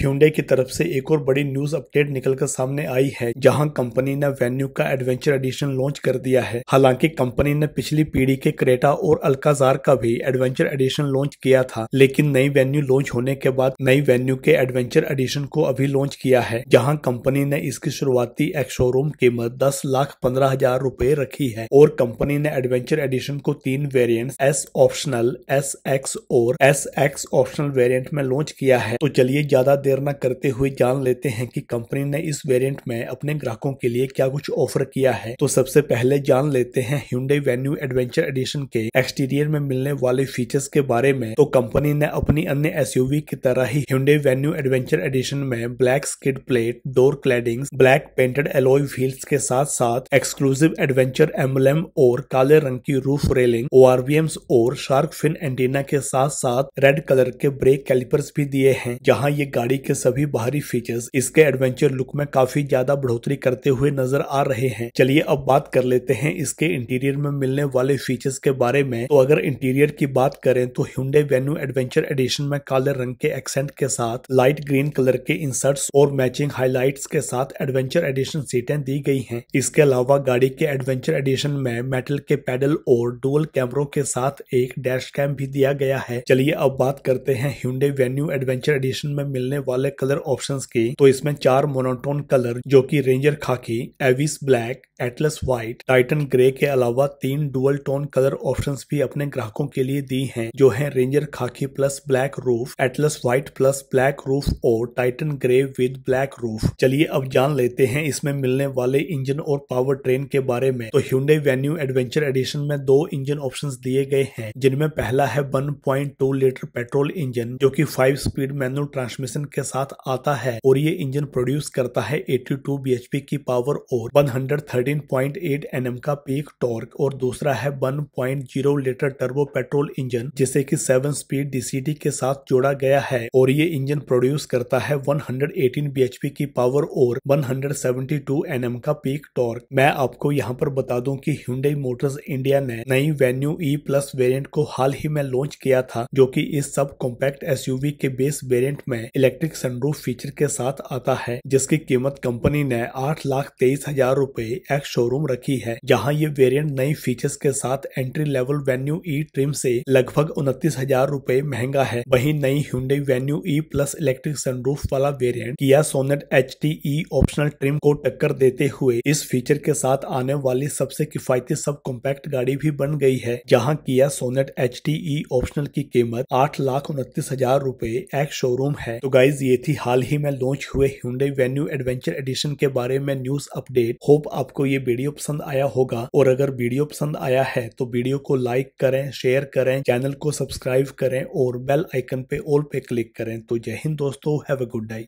Hyundai की तरफ से एक और बड़ी न्यूज अपडेट निकलकर सामने आई है जहां कंपनी ने वेन्यू का एडवेंचर एडिशन लॉन्च कर दिया है हालांकि कंपनी ने पिछली पीढ़ी के क्रेटा और अल्काजार का भी एडवेंचर एडिशन लॉन्च किया था लेकिन नई वेन्यू लॉन्च होने के बाद नई वेन्यू के एडवेंचर एडिशन को अभी लॉन्च किया है जहाँ कंपनी ने इसकी शुरुआती एक शोरूम कीमत दस लाख पंद्रह हजार रूपए रखी है और कंपनी ने एडवेंचर एडिशन को तीन variant S optional S X और एस एक्स ऑप्शनल वेरियंट में लॉन्च किया है तो चलिए ज्यादा देर देर न करते हुए जान लेते हैं कि कंपनी ने इस वेरिएंट में अपने ग्राहकों के लिए क्या कुछ ऑफर किया है तो सबसे पहले जान लेते हैं ह्यूडे वेन्यू एडवेंचर एडिशन के एक्सटीरियर में मिलने वाले फीचर्स के बारे में तो कंपनी ने अपनी अन्य एस की तरह ही ह्यूडे वेन्यू एडवेंचर एडिशन में black skid plate door cladding black painted alloy wheels के साथ साथ एक्सक्लूसिव एडवेंचर एम्बलम और काले रंग की रूफ रेलिंग ओ और शार्क फिन एंटीना के साथ साथ रेड कलर के ब्रेक कैलिपर्स भी दिए हैं जहां ये गाड़ी के सभी बाहरी फीचर्स इसके एडवेंचर लुक में काफी ज्यादा बढ़ोतरी करते हुए नजर आ रहे हैं चलिए अब बात कर लेते हैं इसके इंटीरियर में मिलने वाले फीचर्स के बारे में तो अगर इंटीरियर की बात करें तो हिंडे वेन्यू एडवेंचर एडिशन में काले रंग के एक्सेंट के साथ लाइट ग्रीन कलर के इंसर्ट्स और मैचिंग हाईलाइट्स के साथ एडवेंचर एडिशन सीटें दी गई हैं इसके अलावा गाड़ी के एडवेंचर एडिशन में मेटल के पैडल और डुअल कैमरों के साथ एक डैश कैम भी दिया गया है चलिए अब बात करते हैं हिंडे वेन्यू एडवेंचर एडिशन में मिलने वाले कलर ऑप्शंस की तो इसमें चार मोनोटोन कलर जो कि Ranger Khaki Abyss Black Atlas White Titan Grey के अलावा तीन डुअल टोन कलर ऑप्शंस भी अपने ग्राहकों के लिए दी हैं जो हैं Ranger Khaki plus black roof Atlas White plus black roof और Titan Grey with black roof चलिए अब जान लेते हैं इसमें मिलने वाले इंजन और पावर ट्रेन के बारे में तो ह्यूडे वेन्यू एडवेंचर एडिशन में दो इंजन ऑप्शन दिए गए हैं जिनमें पहला है वन लीटर पेट्रोल इंजन जो कि 5 स्पीड मैनुअल ट्रांसमिशन के साथ आता है और ये इंजन प्रोड्यूस करता है 82 टू की पावर और 113.8 हंड्रेड का पीक टॉर्क और दूसरा है 1.0 लीटर टर्बो पेट्रोल इंजन जिसे कि 7 स्पीड डीसीटी के साथ जोड़ा गया है और ये इंजन प्रोड्यूस करता है 118 हंड्रेड की पावर और 172 हंड्रेड का पीक टॉर्क मैं आपको यहाँ पर बता दूँ की हिंडे मोटर्स इंडिया ने नई वेन्यू ई प्लस वेरियंट को हाल ही में लॉन्च किया था जो की इस सब कॉम्पैक्ट एसयूवी के बेस वेरियंट में इलेक्ट्रिक इलेक्ट्रिक सनरूफ फीचर के साथ आता है जिसकी कीमत कंपनी ने आठ लाख तेईस हजार रूपए एक्स शोरूम रखी है यहाँ ये वेरिएंट नई फीचर्स के साथ entry level Venue E trim से लगभग उनतीस हजार रूपए महंगा है वहीं नई Hyundai Venue E plus electric sunroof वाला variant Kia Sonet H T E optional trim को टक्कर देते हुए इस फीचर के साथ आने वाली सबसे किफायती सब कॉम्पैक्ट गाड़ी भी बन गई है जहां Kia Sonet H T E optional की कीमत आठ लाख उनतीस हजार रूपए एक्स शोरूम है तो गाय गाइज ये थी हाल ही में लॉन्च हुए Hyundai वेन्यू एडवेंचर एडिशन के बारे में न्यूज अपडेट होप आपको ये वीडियो पसंद आया होगा और अगर वीडियो पसंद आया है तो वीडियो को लाइक करें शेयर करें चैनल को सब्सक्राइब करें और बेल आइकन पे ऑल पे क्लिक करें तो जय हिंद दोस्तों हैव अ गुड डे